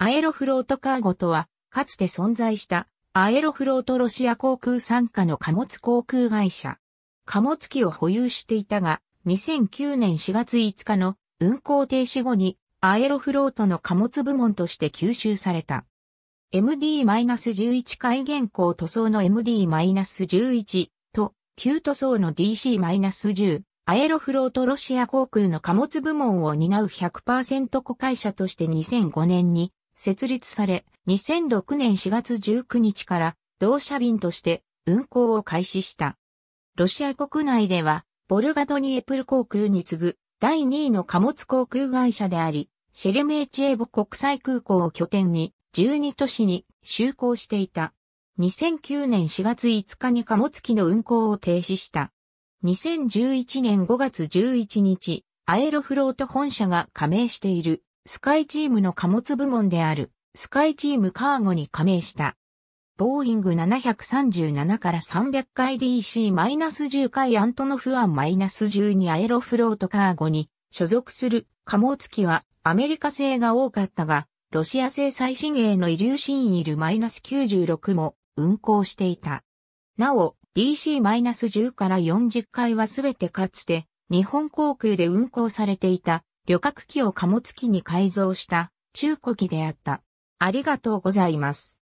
アエロフロートカーゴとは、かつて存在したアエロフロートロシア航空参加の貨物航空会社。貨物機を保有していたが、2009年4月5日の運航停止後にアエロフロートの貨物部門として吸収された。MD-11 回元行塗装の MD-11 と旧塗装の DC-10 アエロフロートロシア航空の貨物部門を担う100%子会社として2005年に設立され、2006年4月19日から同社便として運航を開始した。ロシア国内では、ボルガドニエプル航空に次ぐ第2位の貨物航空会社であり、シェルメーチエボ国際空港を拠点に12都市に就航していた。2009年4月5日に貨物機の運航を停止した。2011年5月11日、アエロフロート本社が加盟しているスカイチームの貨物部門であるスカイチームカーゴに加盟した。ボーイング737から300回 DC-10 回アントノフアン -12 アエロフロートカーゴに所属する貨物機はアメリカ製が多かったが、ロシア製最新鋭のイリューシンイル -96 も運行していた。なお、DC-10 から40回はすべてかつて日本航空で運航されていた旅客機を貨物機に改造した中古機であった。ありがとうございます。